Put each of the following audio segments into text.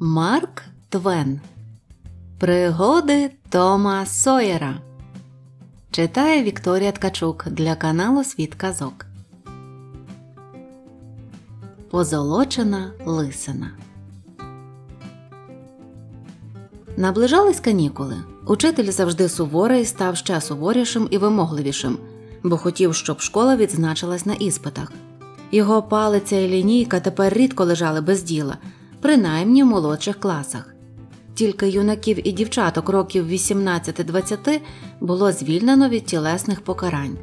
Марк Твен Пригоди Тома Сойера Читає Вікторія Ткачук для каналу Світ Казок. Позолочена лисина. Наближались канікули. Учитель завжди суворий став ще суворішим і вимогливішим, бо хотів, щоб школа відзначилась на іспитах. Його палиця і лінійка тепер рідко лежали без діла принаймні в молодших класах. Тільки юнаків і дівчаток років 18-20 було звільнено від тілесних покарань.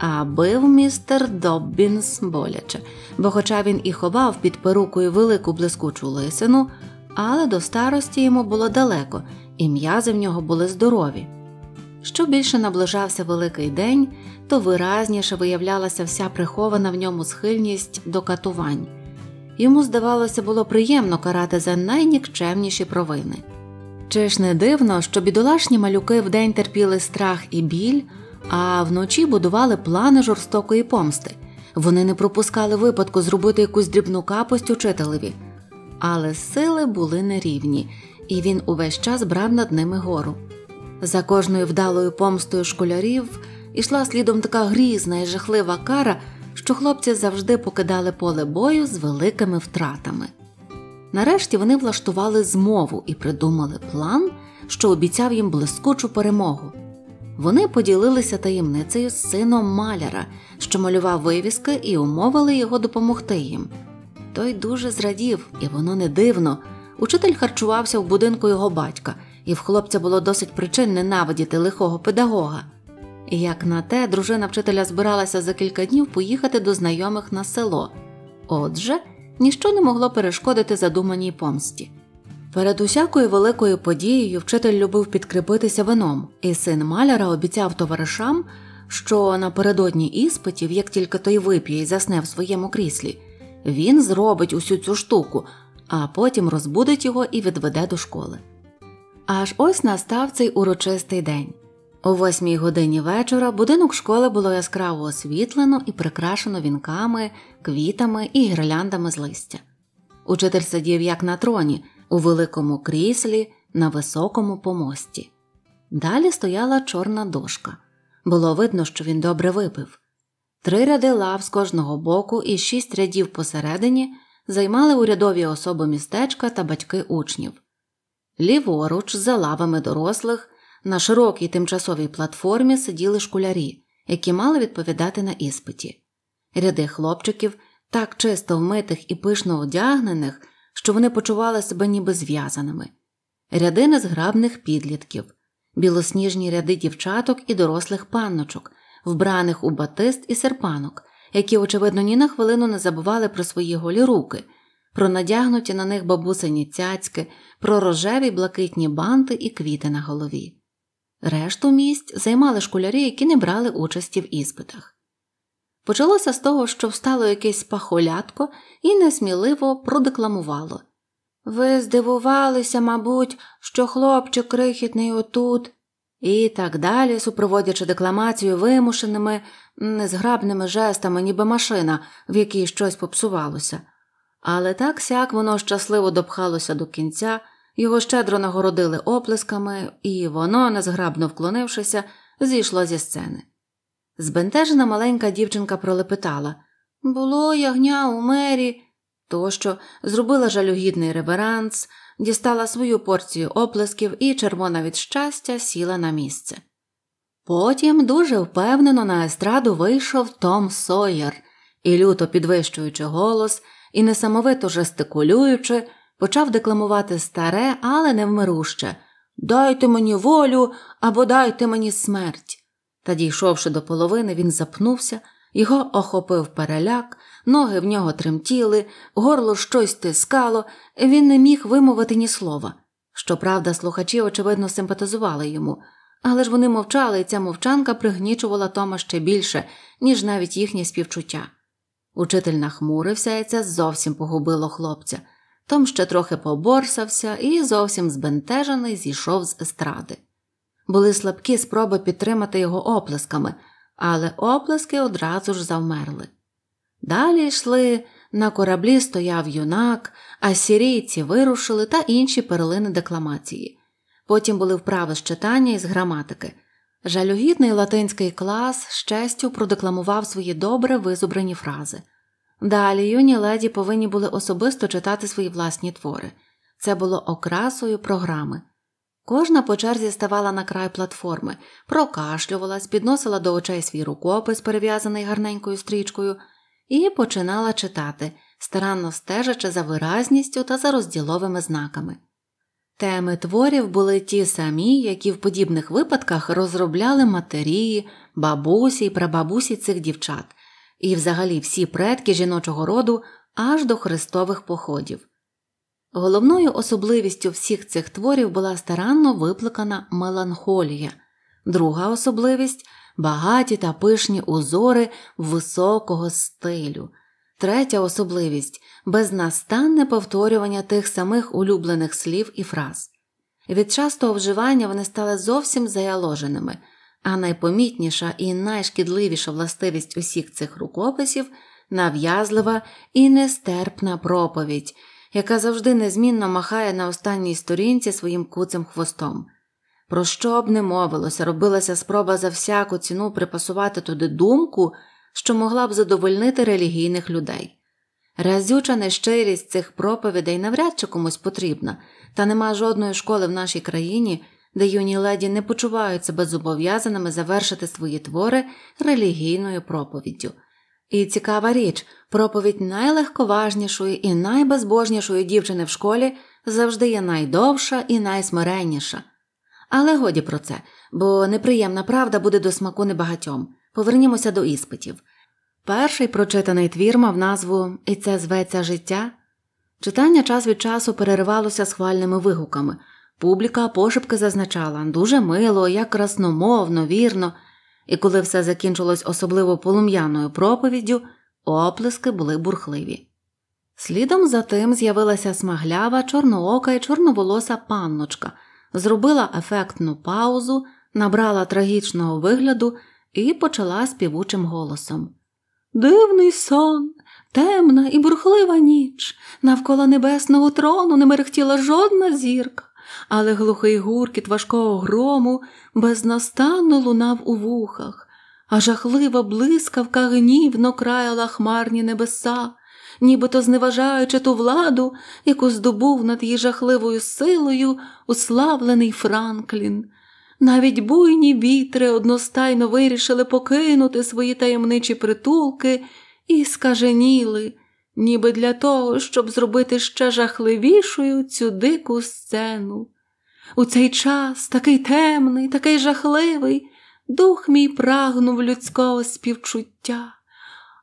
А бив містер Доббінс боляче, бо, хоча він і ховав під перукою велику блискучу лисину, але до старості йому було далеко, і м'язи в нього були здорові. Що більше наближався великий день, то виразніше виявлялася вся прихована в ньому схильність до катувань йому, здавалося, було приємно карати за найнікчемніші провини. Чи ж не дивно, що бідолашні малюки вдень терпіли страх і біль, а вночі будували плани жорстокої помсти. Вони не пропускали випадку зробити якусь дрібну капость учителеві, але сили були нерівні, і він увесь час брав над ними гору. За кожною вдалою помстою школярів ішла слідом така грізна і жахлива кара що хлопці завжди покидали поле бою з великими втратами. Нарешті вони влаштували змову і придумали план, що обіцяв їм блискучу перемогу. Вони поділилися таємницею з сином маляра, що малював вивіски, і умовили його допомогти їм. Той дуже зрадів, і воно не дивно. Учитель харчувався в будинку його батька, і в хлопця було досить причин ненавидіти лихого педагога. Як на те, дружина вчителя збиралася за кілька днів поїхати до знайомих на село. Отже, ніщо не могло перешкодити задуманій помсті. Перед усякою великою подією вчитель любив підкріпитися вином, і син маляра обіцяв товаришам, що напередодні іспитів, як тільки той вип'є і засне в своєму кріслі, він зробить усю цю штуку, а потім розбудить його і відведе до школи. Аж ось настав цей урочистий день. О восьмій годині вечора будинок школи було яскраво освітлено і прикрашено вінками, квітами і гірляндами з листя. Учитель сидів як на троні, у великому кріслі, на високому помості. Далі стояла чорна дошка. Було видно, що він добре випив. Три ряди лав з кожного боку і шість рядів посередині займали урядові особи містечка та батьки учнів. Ліворуч, за лавами дорослих. На широкій тимчасовій платформі сиділи школярі, які мали відповідати на іспиті. Ряди хлопчиків, так чисто вмитих і пишно одягнених, що вони почували себе ніби зв'язаними, ряди незграбних підлітків, білосніжні ряди дівчаток і дорослих панночок, вбраних у батист і серпанок, які, очевидно, ні на хвилину не забували про свої голі руки, про надягнуті на них бабусині цяцьки, про рожеві блакитні банти і квіти на голові. Решту місць займали школярі, які не брали участі в іспитах. Почалося з того, що встало якесь пахолятко і несміливо продекламувало. Ви здивувалися, мабуть, що хлопчик крихітний отут, і так далі, супроводячи декламацію вимушеними, незграбними жестами, ніби машина, в якій щось попсувалося. Але так сяк воно щасливо допхалося до кінця, його щедро нагородили оплесками, і воно, незграбно вклонившися, зійшло зі сцени. Збентежена маленька дівчинка пролепетала було ягня у мері, тощо зробила жалюгідний реверанс, дістала свою порцію оплесків і, червона від щастя, сіла на місце. Потім дуже впевнено на естраду вийшов Том Сойер і, люто підвищуючи голос і несамовито жестикулюючи, почав декламувати старе, але невмируще Дайте мені волю або дайте мені смерть. Та дійшовши до половини, він запнувся, його охопив переляк, ноги в нього тремтіли, горло щось тискало, він не міг вимовити ні слова. Щоправда, слухачі, очевидно, симпатизували йому, але ж вони мовчали, і ця мовчанка пригнічувала Тома ще більше, ніж навіть їхнє співчуття. Учитель нахмурився, і це зовсім погубило хлопця. Том ще трохи поборсався і, зовсім збентежений, зійшов з естради. Були слабкі спроби підтримати його оплесками, але оплески одразу ж завмерли. Далі йшли, на кораблі стояв юнак, а сірійці вирушили та інші перлини декламації. Потім були вправи з читання і з граматики. Жалюгідний латинський клас з честю продекламував свої добре визубрані фрази. Далі юні леді повинні були особисто читати свої власні твори це було окрасою програми. Кожна по черзі ставала на край платформи, прокашлювалась, підносила до очей свій рукопис, перев'язаний гарненькою стрічкою, і починала читати, старанно стежачи за виразністю та за розділовими знаками. Теми творів були ті самі, які в подібних випадках розробляли матері, бабусі й прабабусі цих дівчат і взагалі всі предки жіночого роду аж до хрестових походів. Головною особливістю всіх цих творів була старанно випликана меланхолія, друга особливість багаті та пишні узори високого стилю, третя особливість безнастанне повторювання тих самих улюблених слів і фраз. Від частого вживання вони стали зовсім заяложеними. А найпомітніша і найшкідливіша властивість усіх цих рукописів нав'язлива і нестерпна проповідь, яка завжди незмінно махає на останній сторінці своїм куцим хвостом. Про що б не мовилося, робилася спроба за всяку ціну припасувати туди думку, що могла б задовольнити релігійних людей. Разюча нещирість цих проповідей навряд чи комусь потрібна, та нема жодної школи в нашій країні де юні леді не почуваються себе завершити свої твори релігійною проповіддю. І цікава річ, проповідь найлегковажнішої і найбезбожнішої дівчини в школі завжди є найдовша і найсмиренніша. Але годі про це, бо неприємна правда буде до смаку небагатьом. Повернімося до іспитів. Перший прочитаний твір мав назву І це зветься життя. Читання час від часу переривалося схвальними вигуками. Публіка пошепки зазначала дуже мило, як красномовно, вірно, і коли все закінчилось особливо полум'яною проповіддю, оплески були бурхливі. Слідом за тим з'явилася смаглява, чорноока і чорноволоса панночка, зробила ефектну паузу, набрала трагічного вигляду і почала співучим голосом Дивний сон, темна і бурхлива ніч, навколо небесного трону не мерехтіла жодна зірка але глухий гуркіт важкого грому безнастанно лунав у вухах, а жахлива блискавка гнівно краяла хмарні небеса, нібито зневажаючи ту владу, яку здобув над її жахливою силою уславлений Франклін. Навіть буйні вітри одностайно вирішили покинути свої таємничі притулки і скаженіли ніби для того, щоб зробити ще жахливішою цю дику сцену. У цей час, такий темний, такий жахливий, дух мій прагнув людського співчуття.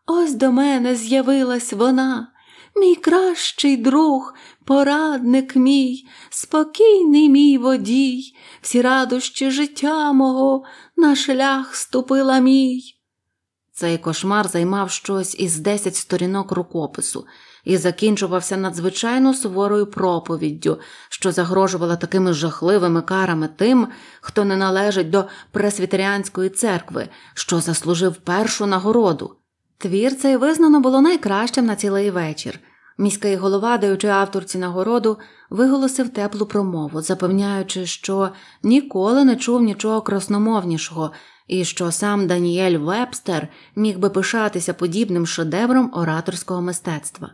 Ось до мене з'явилась вона, мій кращий друг, порадник мій, спокійний мій водій, всі радощі життя мого на шлях ступила мій. Цей кошмар займав щось із десять сторінок рукопису і закінчувався надзвичайно суворою проповіддю, що загрожувала такими жахливими карами тим, хто не належить до пресвітеріанської церкви, що заслужив першу нагороду. Твір цей визнано було найкращим на цілий вечір. Міський голова, даючи авторці нагороду, виголосив теплу промову, запевняючи, що ніколи не чув нічого красномовнішого і що сам Даніель Вебстер міг би пишатися подібним шедевром ораторського мистецтва.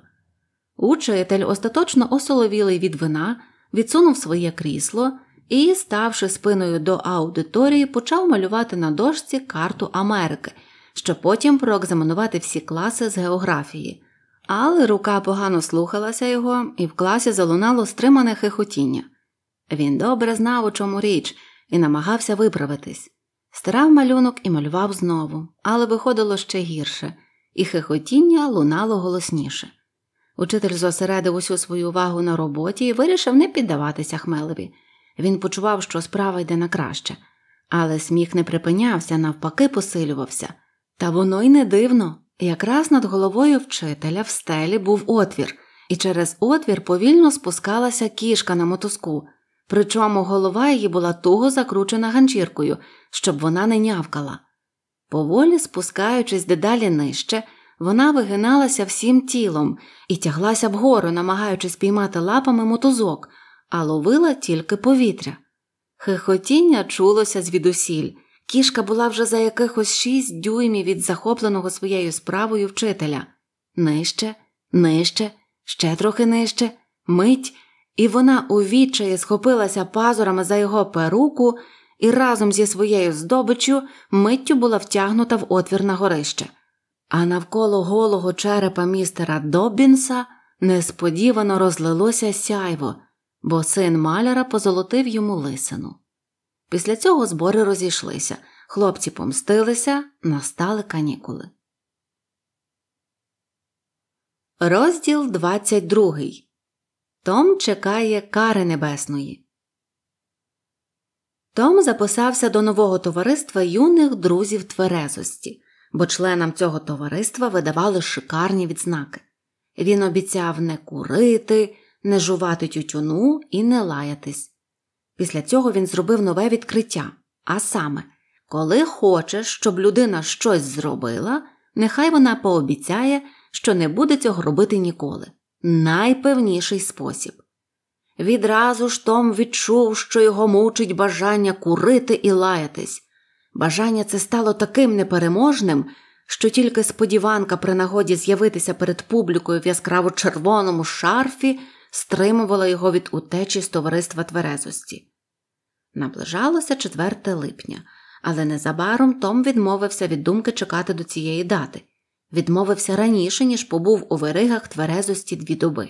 Учитель, остаточно осоловілий від вина, відсунув своє крісло і, ставши спиною до аудиторії, почав малювати на дошці карту Америки, щоб потім проекзаменувати всі класи з географії. Але рука погано слухалася його, і в класі залунало стримане хихотіння. Він добре знав, у чому річ, і намагався виправитись. Старав малюнок і малював знову, але виходило ще гірше, і хихотіння лунало голосніше. Учитель зосередив усю свою увагу на роботі і вирішив не піддаватися хмелеві. Він почував, що справа йде на краще, але сміх не припинявся, навпаки, посилювався. Та воно й не дивно. Якраз над головою вчителя в стелі був отвір, і через отвір повільно спускалася кішка на мотузку причому голова її була туго закручена ганчіркою, щоб вона не нявкала. Поволі, спускаючись дедалі нижче, вона вигиналася всім тілом і тяглася вгору, намагаючись піймати лапами мотузок, а ловила тільки повітря. Хихотіння чулося звідусіль. Кішка була вже за якихось шість дюймів від захопленого своєю справою вчителя. Нижче, нижче, ще трохи нижче, мить і вона у відчаї схопилася пазурами за його перуку і разом зі своєю здобиччю миттю була втягнута в отвір на горище. А навколо голого черепа містера Доббінса несподівано розлилося сяйво, бо син маляра позолотив йому лисину. Після цього збори розійшлися, хлопці помстилися, настали канікули. Розділ 22 Том чекає кари небесної. Том записався до нового товариства юних друзів тверезості, бо членам цього товариства видавали шикарні відзнаки. Він обіцяв не курити, не жувати тютюну і не лаятись. Після цього він зробив нове відкриття. А саме, коли хочеш, щоб людина щось зробила, нехай вона пообіцяє, що не буде цього робити ніколи найпевніший спосіб. Відразу ж Том відчув, що його мучить бажання курити і лаятись. Бажання це стало таким непереможним, що тільки сподіванка при нагоді з'явитися перед публікою в яскраво червоному шарфі стримувала його від утечі з товариства тверезості. Наближалося 4 липня, але незабаром Том відмовився від думки чекати до цієї дати відмовився раніше, ніж побув у веригах тверезості дві доби.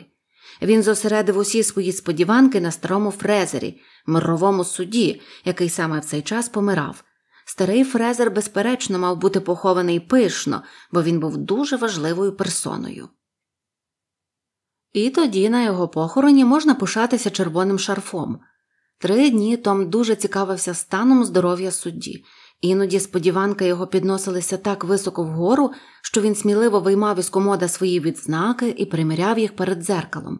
Він зосередив усі свої сподіванки на старому фрезері, мировому суді, який саме в цей час помирав. Старий фрезер, безперечно, мав бути похований пишно, бо він був дуже важливою персоною. І тоді на його похороні можна пишатися червоним шарфом. Три дні Том дуже цікавився станом здоров'я судді Іноді сподіванки його підносилися так високо вгору, що він сміливо виймав із комода свої відзнаки і приміряв їх перед дзеркалом.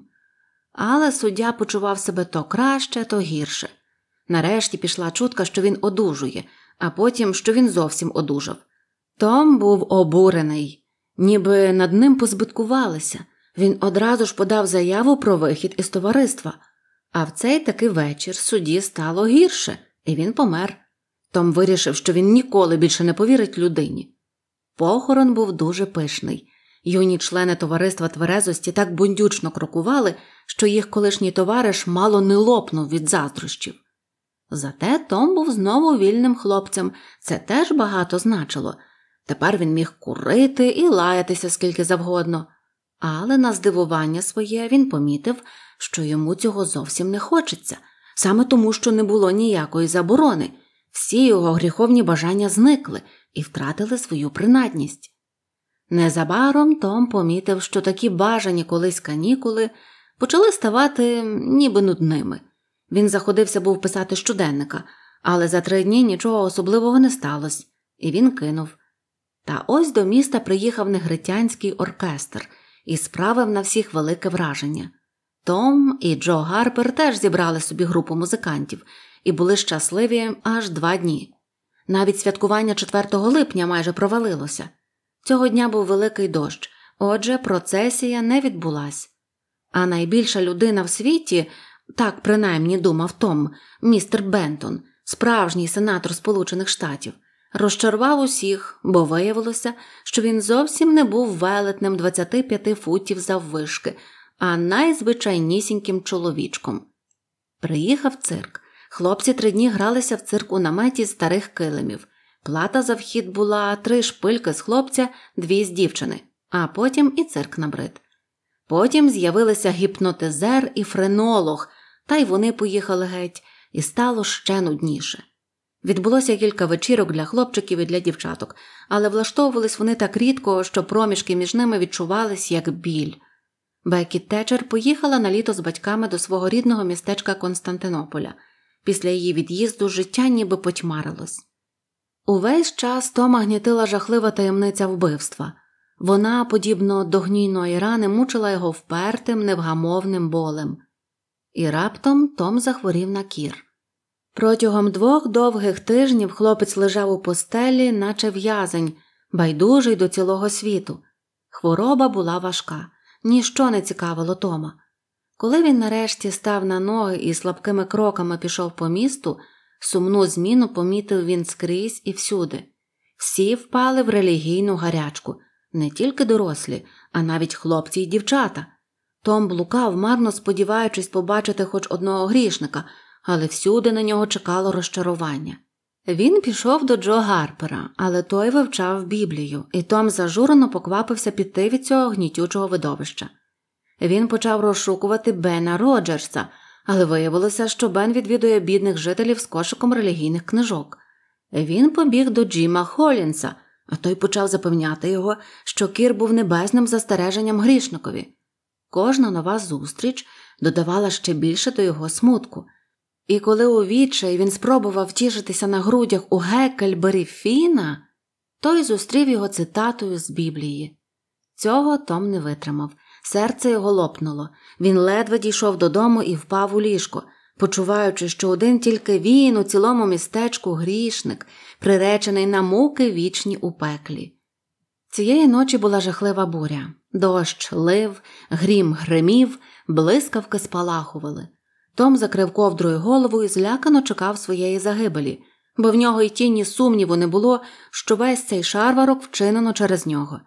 Але суддя почував себе то краще, то гірше. Нарешті пішла чутка, що він одужує, а потім, що він зовсім одужав. Том був обурений, ніби над ним позбиткувалися. Він одразу ж подав заяву про вихід із товариства. А в цей таки вечір судді стало гірше, і він помер. Том вирішив, що він ніколи більше не повірить людині. Похорон був дуже пишний. Юні члени товариства тверезості так бундючно крокували, що їх колишній товариш мало не лопнув від заздрощів. Зате Том був знову вільним хлопцем, це теж багато значило. Тепер він міг курити і лаятися скільки завгодно. Але на здивування своє він помітив, що йому цього зовсім не хочеться, саме тому, що не було ніякої заборони. Всі його гріховні бажання зникли і втратили свою принадність. Незабаром Том помітив, що такі бажані колись канікули почали ставати ніби нудними. Він заходився був писати щоденника, але за три дні нічого особливого не сталося, і він кинув. Та ось до міста приїхав негритянський оркестр і справив на всіх велике враження. Том і Джо Гарпер теж зібрали собі групу музикантів і були щасливі аж два дні. Навіть святкування 4 липня майже провалилося. Цього дня був великий дощ, отже, процесія не відбулась. А найбільша людина в світі, так принаймні думав Том, містер Бентон, справжній сенатор Сполучених Штатів, розчарував усіх, бо виявилося, що він зовсім не був велетнем 25 футів заввишки, а найзвичайнісіньким чоловічком. Приїхав цирк. Хлопці три дні гралися в цирку наметі з старих килимів. Плата за вхід була три шпильки з хлопця, дві з дівчини, а потім і цирк набрид. Потім з'явилися гіпнотизер і френолог, та й вони поїхали геть, і стало ще нудніше. Відбулося кілька вечірок для хлопчиків і для дівчаток, але влаштовувались вони так рідко, що проміжки між ними відчувались як біль. Бекі Течер поїхала на літо з батьками до свого рідного містечка Константинополя – Після її від'їзду життя ніби потьмарилось. Увесь час Тома гнітила жахлива таємниця вбивства. Вона, подібно до гнійної рани, мучила його впертим, невгамовним болем, і раптом Том захворів на кір. Протягом двох довгих тижнів хлопець лежав у постелі, наче в'язень, байдужий до цілого світу. Хвороба була важка, ніщо не цікавило Тома. Коли він нарешті став на ноги і слабкими кроками пішов по місту, сумну зміну помітив він скрізь і всюди. Всі впали в релігійну гарячку, не тільки дорослі, а навіть хлопці й дівчата. Том блукав, марно сподіваючись побачити хоч одного грішника, але всюди на нього чекало розчарування. Він пішов до Джо Гарпера, але той вивчав Біблію, і Том зажурено поквапився піти від цього гнітючого видовища. Він почав розшукувати Бена Роджерса, але виявилося, що Бен відвідує бідних жителів з кошиком релігійних книжок. Він побіг до Джима Холлінса, а той почав запевняти його, що кір був небесним застереженням грішникові. Кожна нова зустріч додавала ще більше до його смутку. І коли у відчай він спробував тішитися на грудях у гекельбері Фіна, той зустрів його цитатою з Біблії. Цього Том не витримав Серце його лопнуло. Він ледве дійшов додому і впав у ліжко, почуваючи, що один тільки він у цілому містечку грішник, приречений на муки вічні у пеклі. Цієї ночі була жахлива буря. Дощ лив, грім гримів, блискавки спалахували. Том закрив ковдрою голову і злякано чекав своєї загибелі, бо в нього й тіні сумніву не було, що весь цей шарварок вчинено через нього.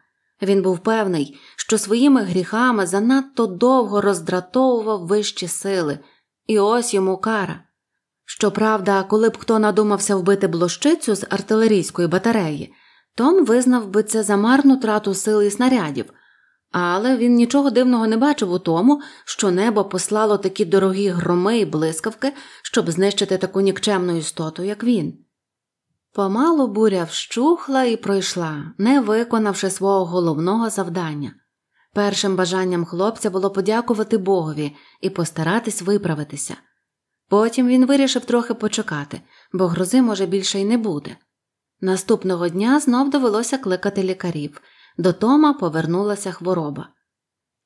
Він був певний, що своїми гріхами занадто довго роздратовував вищі сили, і ось йому кара. Щоправда, коли б хто надумався вбити блощицю з артилерійської батареї, Том визнав би це за марну трату сил і снарядів, але він нічого дивного не бачив у тому, що небо послало такі дорогі громи і блискавки, щоб знищити таку нікчемну істоту, як він. Помалу буря вщухла і пройшла, не виконавши свого головного завдання. Першим бажанням хлопця було подякувати Богові і постаратись виправитися. Потім він вирішив трохи почекати, бо грози, може, більше й не буде. Наступного дня знов довелося кликати лікарів. До Тома повернулася хвороба.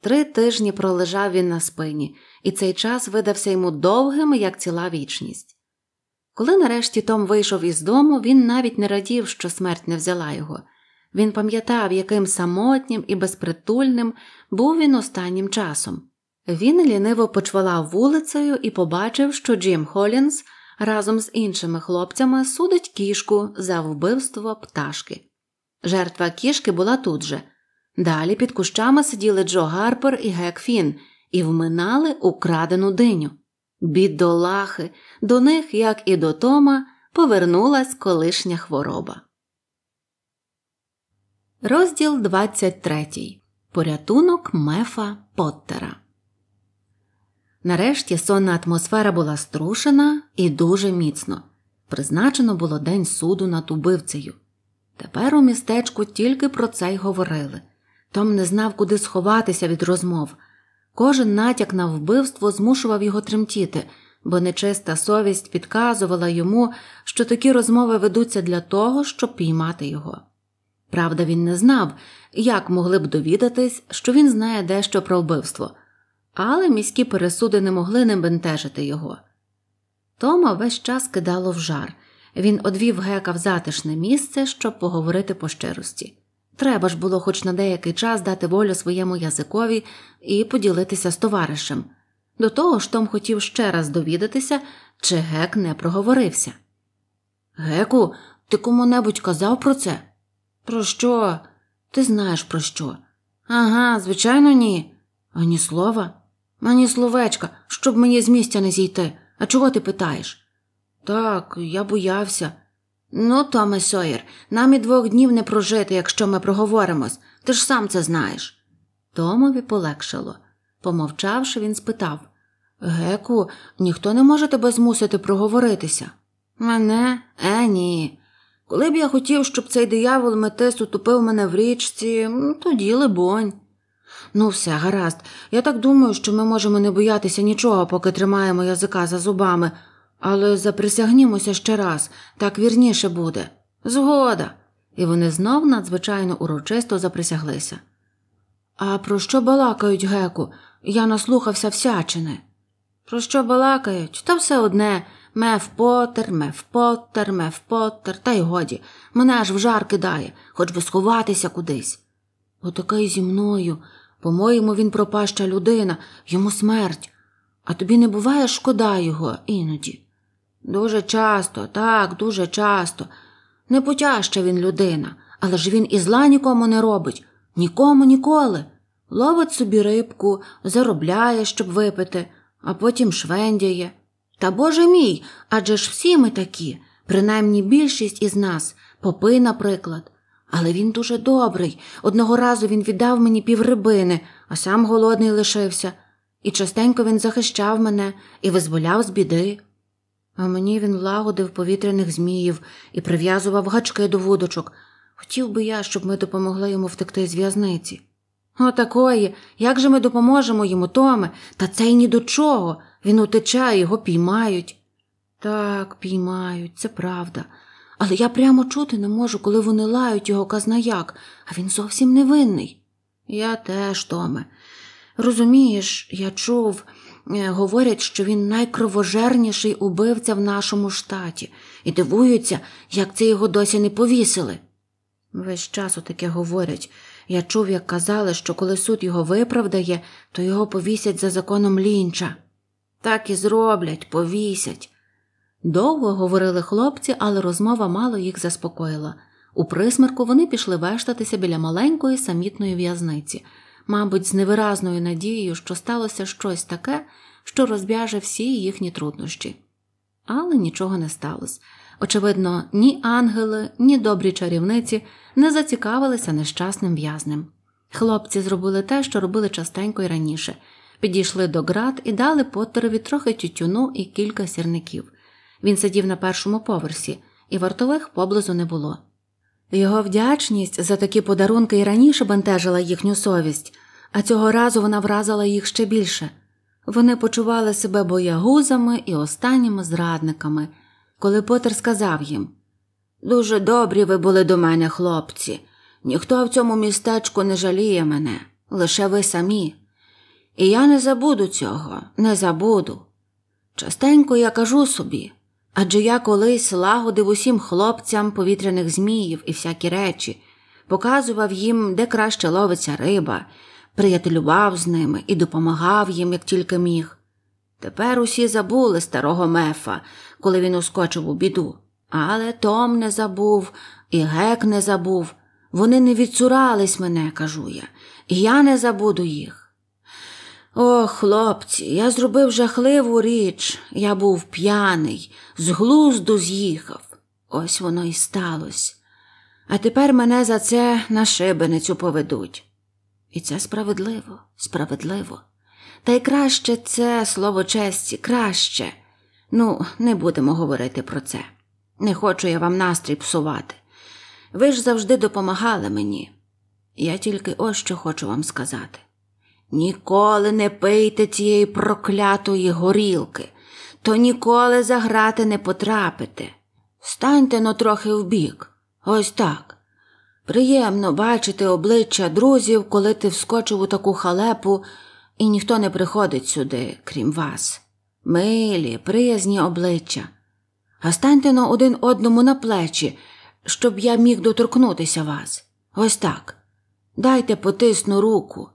Три тижні пролежав він на спині, і цей час видався йому довгим, як ціла вічність. Коли нарешті Том вийшов із дому, він навіть не радів, що смерть не взяла його. Він пам'ятав, яким самотнім і безпритульним був він останнім часом. Він ліниво почвалав вулицею і побачив, що Джим Холінс разом з іншими хлопцями судить кішку за вбивство пташки. Жертва кішки була тут же. Далі під кущами сиділи Джо Гарпер і Гек Фін і вминали украдену диню. Бідолахи, до них, як і до Тома, повернулась колишня хвороба. Розділ 23. Порятунок Мефа Поттера. Нарешті сонна атмосфера була струшена і дуже міцно. Призначено було день суду над убивцею. Тепер у містечку тільки про це й говорили. Том не знав, куди сховатися від розмов. Кожен натяк на вбивство змушував його тремтіти, бо нечиста совість підказувала йому, що такі розмови ведуться для того, щоб піймати його. Правда, він не знав, як могли б довідатись, що він знає дещо про вбивство, але міські пересуди не могли не бентежити його. Тома весь час кидало в жар. Він одвів гека в затишне місце, щоб поговорити по щирості. Треба ж було хоч на деякий час дати волю своєму язикові і поділитися з товаришем. До того ж Том хотів ще раз довідатися, чи гек не проговорився. Геку, ти кому небудь казав про це? Про що? Ти знаєш про що? Ага, звичайно, ні. Ані слова, ані словечка, щоб мені з місця не зійти. А чого ти питаєш? Так, я боявся. Ну, Томе Сойер, нам і двох днів не прожити, якщо ми проговоримось, ти ж сам це знаєш. Томові полегшало. Помовчавши, він спитав Геку, ніхто не може тебе змусити проговоритися. Мене? Е, ні. Коли б я хотів, щоб цей диявол метис утопив мене в річці, тоді, либонь. Ну, все, гаразд. Я так думаю, що ми можемо не боятися нічого, поки тримаємо язика за зубами. Але заприсягнімося ще раз, так вірніше буде. Згода. І вони знов надзвичайно урочисто заприсяглися. А про що балакають, Геку? Я наслухався всячини. Про що балакають? Та все одне меф Поттер, меф Поттер, меф Поттер, та й годі. Мене аж в жар кидає, хоч би сховатися кудись. Отака й зі мною. По-моєму, він пропаща людина, йому смерть. А тобі не буває шкода його іноді. Дуже часто, так, дуже часто. Не путяща він людина, але ж він і зла нікому не робить, нікому ніколи. Ловить собі рибку, заробляє, щоб випити, а потім швендяє. Та Боже мій, адже ж всі ми такі, принаймні більшість із нас, попи, наприклад. Але він дуже добрий. Одного разу він віддав мені піврибини, а сам голодний лишився, і частенько він захищав мене і визволяв з біди. А мені він лагодив повітряних зміїв і прив'язував гачки до вудочок. Хотів би я, щоб ми допомогли йому втекти з в'язниці. Отакої. Як же ми допоможемо йому, Томе? Та це й ні до чого. Він утече, його піймають. Так, піймають, це правда. Але я прямо чути не можу, коли вони лають його казнаяк, а він зовсім невинний. Я теж, Томе. Розумієш, я чув. Е, говорять, що він найкровожерніший убивця в нашому штаті, і дивуються, як це його досі не повісили. Весь час отаке говорять. Я чув, як казали, що коли суд його виправдає, то його повісять за законом лінча. Так і зроблять, повісять. Довго говорили хлопці, але розмова мало їх заспокоїла. У присмерку вони пішли вештатися біля маленької самітної в'язниці мабуть, з невиразною надією, що сталося щось таке, що розб'яже всі їхні труднощі. Але нічого не сталося. Очевидно, ні ангели, ні добрі чарівниці не зацікавилися нещасним в'язнем. Хлопці зробили те, що робили частенько й раніше підійшли до град і дали Поттерові трохи тютюну і кілька сірників. Він сидів на першому поверсі, і вартових поблизу не було. Його вдячність за такі подарунки і раніше бентежила їхню совість, а цього разу вона вразила їх ще більше. Вони почували себе боягузами і останніми зрадниками, коли Потер сказав їм Дуже добрі ви були до мене, хлопці, ніхто в цьому містечку не жаліє мене, лише ви самі. І я не забуду цього, не забуду. Частенько я кажу собі Адже я колись лагодив усім хлопцям повітряних зміїв і всякі речі, показував їм, де краще ловиться риба, приятелював з ними і допомагав їм, як тільки міг. Тепер усі забули старого мефа, коли він ускочив у біду. Але Том не забув, і гек не забув. Вони не відсурались мене, кажу я, і я не забуду їх. О, хлопці, я зробив жахливу річ. Я був п'яний, з глузду з'їхав. Ось воно і сталося. А тепер мене за це на шибеницю поведуть. І це справедливо, справедливо. Та й краще це слово честі, краще. Ну, не будемо говорити про це. Не хочу я вам настрій псувати. Ви ж завжди допомагали мені. Я тільки ось що хочу вам сказати. Ніколи не пийте цієї проклятої горілки, то ніколи заграти не потрапите. Станьте но трохи вбік, ось так. Приємно бачити обличчя друзів, коли ти вскочив у таку халепу, і ніхто не приходить сюди, крім вас. Милі, приязні обличчя. А станьте но один одному на плечі, щоб я міг доторкнутися вас. Ось так. Дайте потисну руку.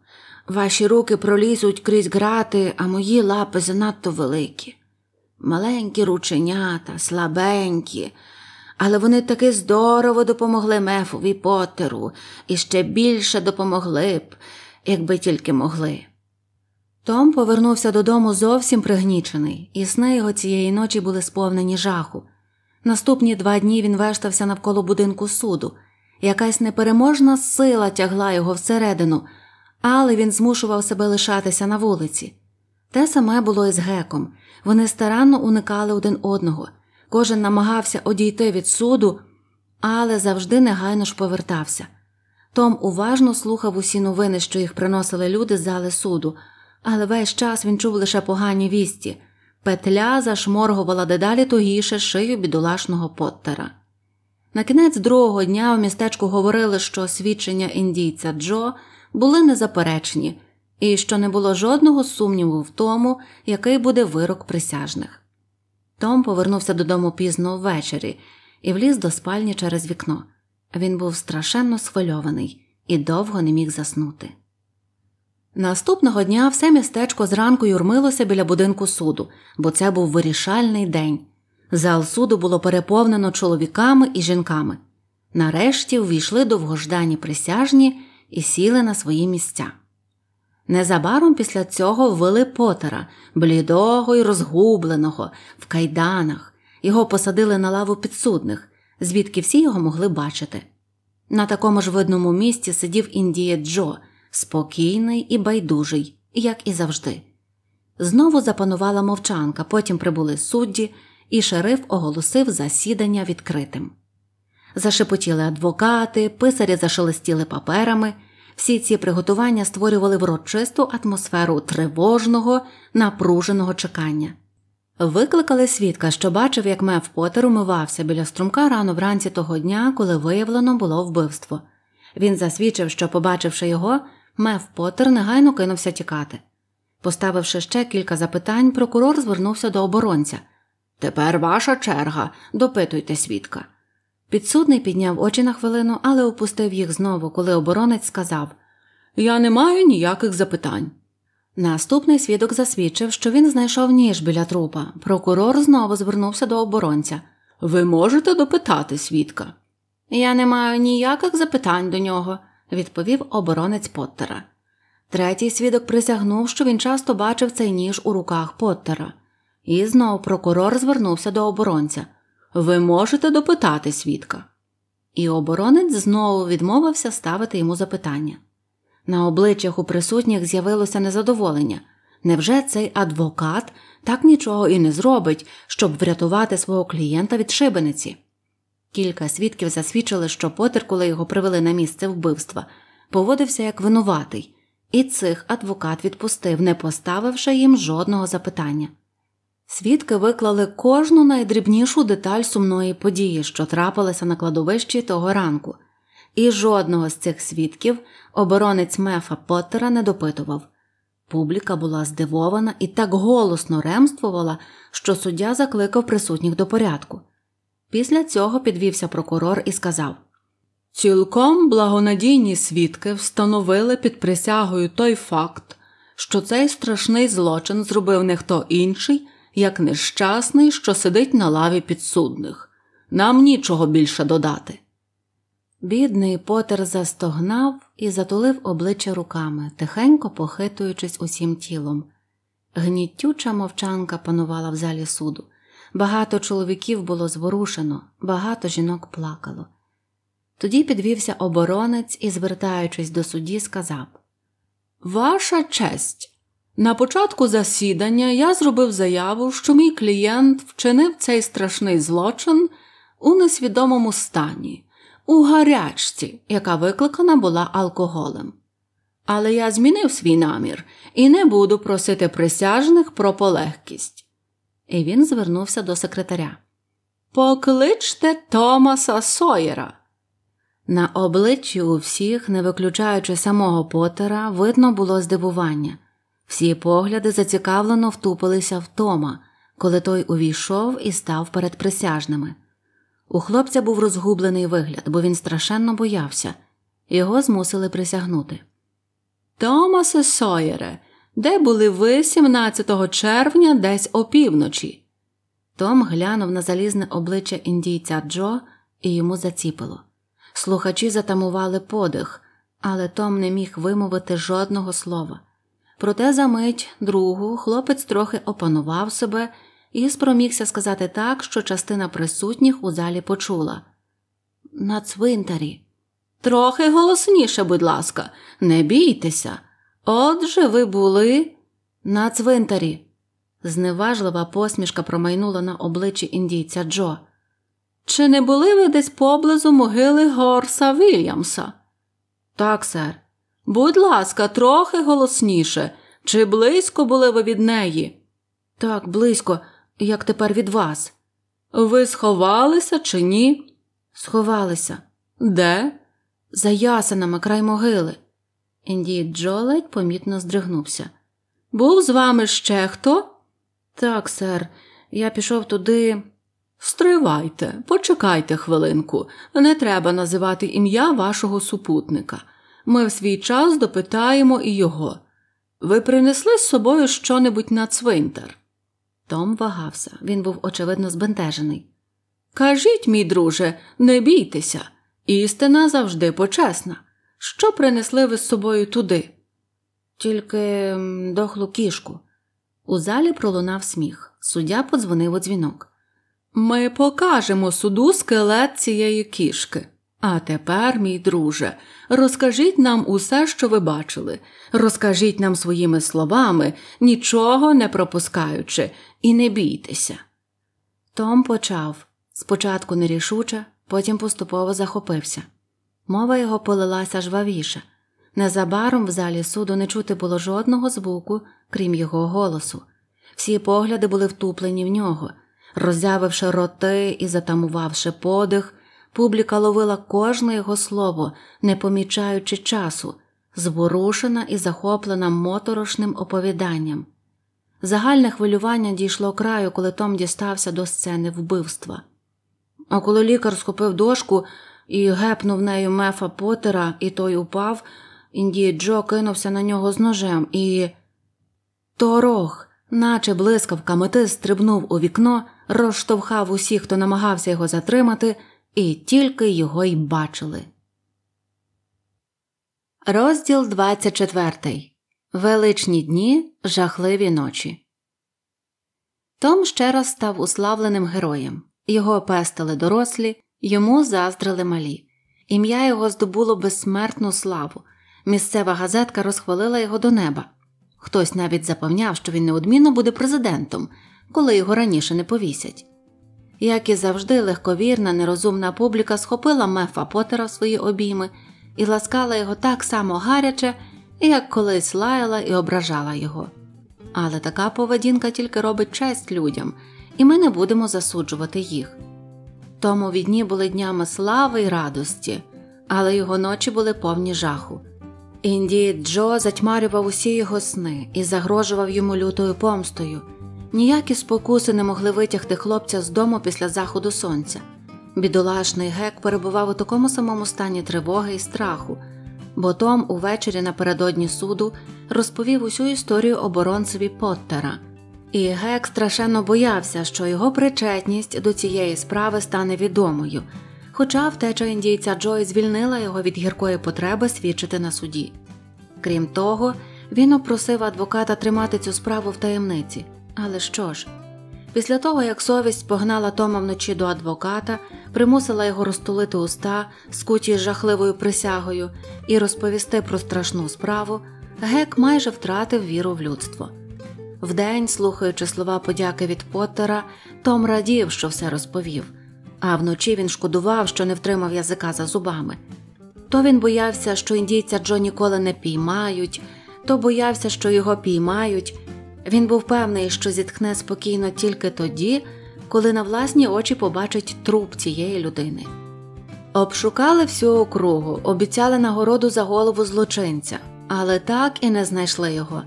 Ваші руки пролізуть крізь грати, а мої лапи занадто великі. Маленькі рученята, слабенькі, але вони таки здорово допомогли мефові потеру і ще більше допомогли б, якби тільки могли. Том повернувся додому зовсім пригнічений, і сни його цієї ночі були сповнені жаху. Наступні два дні він вештався навколо будинку суду. Якась непереможна сила тягла його всередину але він змушував себе лишатися на вулиці. Те саме було і з геком вони старанно уникали один одного, кожен намагався одійти від суду, але завжди негайно ж повертався. Том уважно слухав усі новини, що їх приносили люди з зали суду, але весь час він чув лише погані вісті. Петля зашморгувала дедалі тугіше шию бідолашного Поттера. На кінець другого дня у містечку говорили, що свідчення індійця Джо були незаперечні, і що не було жодного сумніву в тому, який буде вирок присяжних. Том повернувся додому пізно ввечері і вліз до спальні через вікно. Він був страшенно схвильований і довго не міг заснути. Наступного дня все містечко зранку юрмилося біля будинку суду, бо це був вирішальний день. Зал суду було переповнено чоловіками і жінками. Нарешті увійшли довгождані присяжні і сіли на свої місця. Незабаром після цього ввели Потера, блідого й розгубленого, в кайданах, його посадили на лаву підсудних, звідки всі його могли бачити. На такому ж видному місці сидів Індія Джо, спокійний і байдужий, як і завжди. Знову запанувала мовчанка, потім прибули судді, і шериф оголосив засідання відкритим. Зашепотіли адвокати, писарі зашелестіли паперами. Всі ці приготування створювали врочисту атмосферу тривожного, напруженого чекання. Викликали свідка, що бачив, як меф Поттер умивався біля струмка рано вранці того дня, коли виявлено було вбивство. Він засвідчив, що, побачивши його, меф Поттер негайно кинувся тікати. Поставивши ще кілька запитань, прокурор звернувся до оборонця Тепер ваша черга, допитуйте свідка. Підсудний підняв очі на хвилину, але опустив їх знову, коли оборонець сказав Я не маю ніяких запитань. Наступний свідок засвідчив, що він знайшов ніж біля трупа. Прокурор знову звернувся до оборонця. Ви можете допитати свідка? Я не маю ніяких запитань до нього, відповів оборонець Поттера. Третій свідок присягнув, що він часто бачив цей ніж у руках Поттера. І знов прокурор звернувся до оборонця. Ви можете допитати свідка. І оборонець знову відмовився ставити йому запитання. На обличчях у присутніх з'явилося незадоволення невже цей адвокат так нічого і не зробить, щоб врятувати свого клієнта від шибениці? Кілька свідків засвідчили, що Потер, коли його привели на місце вбивства, поводився як винуватий, і цих адвокат відпустив, не поставивши їм жодного запитання. Свідки виклали кожну найдрібнішу деталь сумної події, що трапилася на кладовищі того ранку, і жодного з цих свідків оборонець мефа Поттера не допитував. Публіка була здивована і так голосно ремствувала, що суддя закликав присутніх до порядку. Після цього підвівся прокурор і сказав Цілком благонадійні свідки встановили під присягою той факт, що цей страшний злочин зробив не хто інший як нещасний, що сидить на лаві підсудних. Нам нічого більше додати. Бідний Потер застогнав і затулив обличчя руками, тихенько похитуючись усім тілом. Гнітюча мовчанка панувала в залі суду. Багато чоловіків було зворушено, багато жінок плакало. Тоді підвівся оборонець і, звертаючись до судді, сказав Ваша честь! На початку засідання я зробив заяву, що мій клієнт вчинив цей страшний злочин у несвідомому стані, у гарячці, яка викликана була алкоголем. Але я змінив свій намір і не буду просити присяжних про полегкість. І він звернувся до секретаря. Покличте Томаса Сойера. На обличчі у всіх, не виключаючи самого Поттера, видно було здивування. Всі погляди зацікавлено втупилися в Тома, коли той увійшов і став перед присяжними. У хлопця був розгублений вигляд, бо він страшенно боявся, його змусили присягнути. Томасе Сойере, де були ви 17 червня, десь опівночі? Том глянув на залізне обличчя індійця Джо і йому заціпило. Слухачі затамували подих, але Том не міг вимовити жодного слова. Проте за мить другу хлопець трохи опанував себе і спромігся сказати так, що частина присутніх у залі почула на цвинтарі. Трохи голосніше, будь ласка, не бійтеся. Отже, ви були на цвинтарі. Зневажлива посмішка промайнула на обличчі індійця Джо. Чи не були ви десь поблизу могили Горса Вільямса? Так, сер. Будь ласка, трохи голосніше, чи близько були ви від неї? Так, близько, як тепер від вас. Ви сховалися чи ні? Сховалися. Де? За ясинами край могили. Індій Джо ледь помітно здригнувся. Був з вами ще хто? Так, сер, я пішов туди. Стривайте, почекайте хвилинку, не треба називати ім'я вашого супутника ми в свій час допитаємо і його. Ви принесли з собою щонебудь на цвинтар? Том вагався, він був очевидно збентежений. Кажіть, мій друже, не бійтеся, істина завжди почесна. Що принесли ви з собою туди? Тільки дохлу кішку. У залі пролунав сміх. Суддя подзвонив у дзвінок. Ми покажемо суду скелет цієї кішки. А тепер, мій друже, розкажіть нам усе, що ви бачили, розкажіть нам своїми словами, нічого не пропускаючи, і не бійтеся. Том почав спочатку нерішуче, потім поступово захопився. Мова його полилася жвавіше. Незабаром в залі суду не чути було жодного звуку, крім його голосу. Всі погляди були втуплені в нього. Роззявивши роти і затамувавши подих, Публіка ловила кожне його слово, не помічаючи часу, зворушена і захоплена моторошним оповіданням. Загальне хвилювання дійшло краю, коли Том дістався до сцени вбивства. А коли лікар схопив дошку і гепнув нею мефа Поттера, і той упав, Індій Джо кинувся на нього з ножем і. Торох, наче блискавка мети, стрибнув у вікно, розштовхав усіх, хто намагався його затримати і тільки його й бачили. Розділ 24. Величні дні, жахливі ночі. Том ще раз став уславленим героєм. Його пестили дорослі, йому заздрили малі. Ім'я його здобуло безсмертну славу. Місцева газетка розхвалила його до неба. Хтось навіть запевняв, що він неодмінно буде президентом, коли його раніше не повісять. Як і завжди, легковірна, нерозумна публіка схопила мефа Потера в свої обійми і ласкала його так само гаряче, як колись лаяла і ображала його. Але така поведінка тільки робить честь людям, і ми не будемо засуджувати їх. Тому відні були днями слави й радості, але його ночі були повні жаху. Індії Джо затьмарював усі його сни і загрожував йому лютою помстою. Ніякі спокуси не могли витягти хлопця з дому після заходу сонця. Бідолашний гек перебував у такому самому стані тривоги і страху, бо Том увечері напередодні суду розповів усю історію оборонцеві Поттера. і гек страшенно боявся, що його причетність до цієї справи стане відомою, хоча втеча індійця Джой звільнила його від гіркої потреби свідчити на суді. Крім того, він опросив адвоката тримати цю справу в таємниці. Але що ж? Після того, як совість погнала Тома вночі до адвоката, примусила його розтулити уста, скуті з жахливою присягою, і розповісти про страшну справу, гек майже втратив віру в людство. Вдень, слухаючи слова подяки від Поттера, Том радів, що все розповів, а вночі він шкодував, що не втримав язика за зубами. То він боявся, що індійця Джо ніколи не піймають, то боявся, що його піймають. Він був певний, що зітхне спокійно тільки тоді, коли на власні очі побачить труп цієї людини. Обшукали всю округу, обіцяли нагороду за голову злочинця, але так і не знайшли його.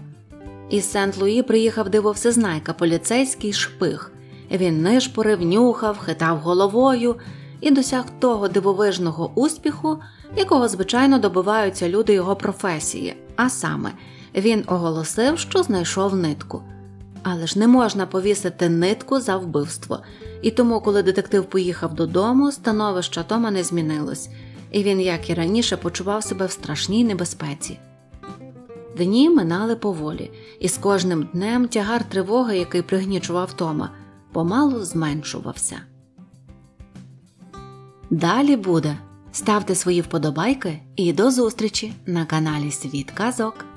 Із Сент Луї приїхав дивовсезнайка, поліцейський шпих. Він нишпорив, нюхав, хитав головою і досяг того дивовижного успіху, якого звичайно добиваються люди його професії, а саме він оголосив, що знайшов нитку. Але ж не можна повісити нитку за вбивство. І тому, коли детектив поїхав додому, становище Тома не змінилось, і він, як і раніше, почував себе в страшній небезпеці. Дні минали поволі, і з кожним днем тягар тривоги, який пригнічував Тома, помалу зменшувався. Далі буде. Ставте свої вподобайки і до зустрічі на каналі Світ Казок.